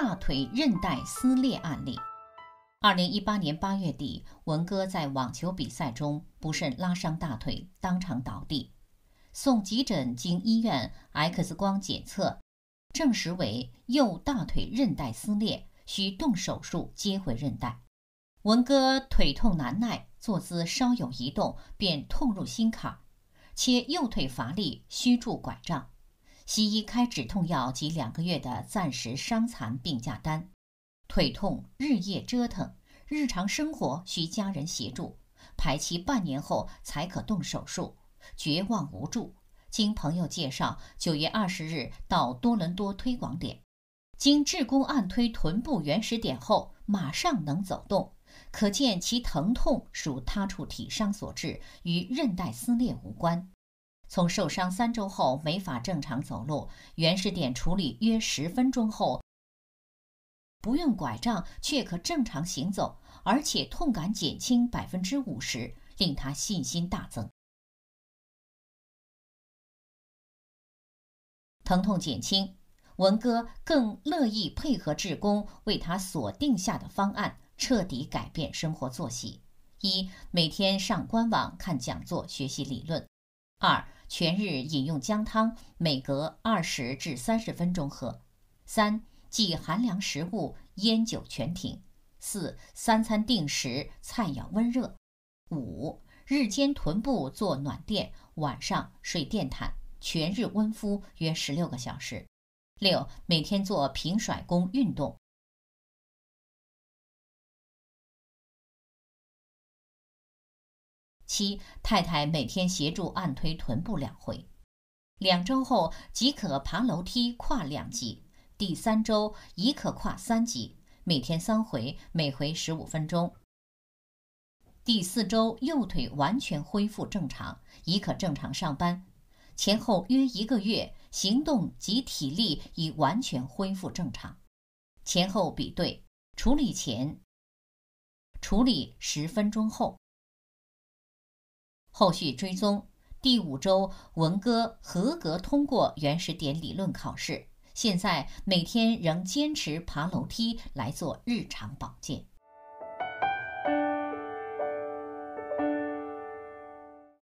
大腿韧带撕裂案例。二零一八年八月底，文哥在网球比赛中不慎拉伤大腿，当场倒地，送急诊。经医院 X 光检测，证实为右大腿韧带撕裂，需动手术接回韧带。文哥腿痛难耐，坐姿稍有移动便痛入心坎，且右腿乏力，需拄拐杖。西医开止痛药及两个月的暂时伤残病假单，腿痛日夜折腾，日常生活需家人协助，排期半年后才可动手术，绝望无助。经朋友介绍，九月二十日到多伦多推广点，经治工按推臀部原始点后，马上能走动，可见其疼痛属他处体伤所致，与韧带撕裂无关。从受伤三周后没法正常走路，原始点处理约十分钟后，不用拐杖却可正常行走，而且痛感减轻百分之五十，令他信心大增。疼痛减轻，文哥更乐意配合志工为他所定下的方案，彻底改变生活作息：一、每天上官网看讲座学习理论；二、全日饮用姜汤，每隔二十至三十分钟喝。三忌寒凉食物，烟酒全停。四三餐定时，菜肴温热。五日间臀部做暖垫，晚上睡电毯，全日温敷约十六个小时。六每天做平甩功运动。七太太每天协助按推臀部两回，两周后即可爬楼梯跨两级，第三周已可跨三级，每天三回，每回十五分钟。第四周右腿完全恢复正常，已可正常上班。前后约一个月，行动及体力已完全恢复正常。前后比对，处理前，处理十分钟后。后续追踪，第五周文哥合格通过原始点理论考试，现在每天仍坚持爬楼梯来做日常保健。